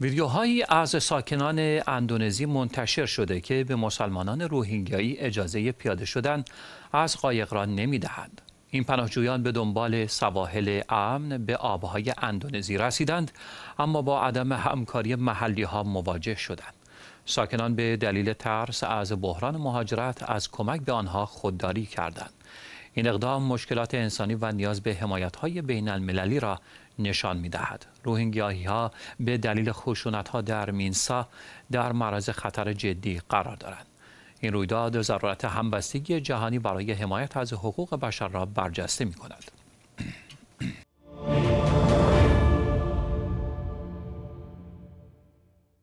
ویدیوهایی از ساکنان اندونزی منتشر شده که به مسلمانان روهینگیایی اجازه پیاده شدن از قایق را دهند. این پناهجویان به دنبال سواحل امن به آبهای اندونزی رسیدند اما با عدم همکاری محلی ها مواجه شدند. ساکنان به دلیل ترس از بحران مهاجرت از کمک به آنها خودداری کردند. این اقدام مشکلات انسانی و نیاز به حمایت های بین المللی را نشان می دهد. ها به دلیل خشونت ها در مینسا در معرض خطر جدی قرار دارند. این رویداد ضرورت همبستگی جهانی برای حمایت از حقوق بشر را برجسته می کند.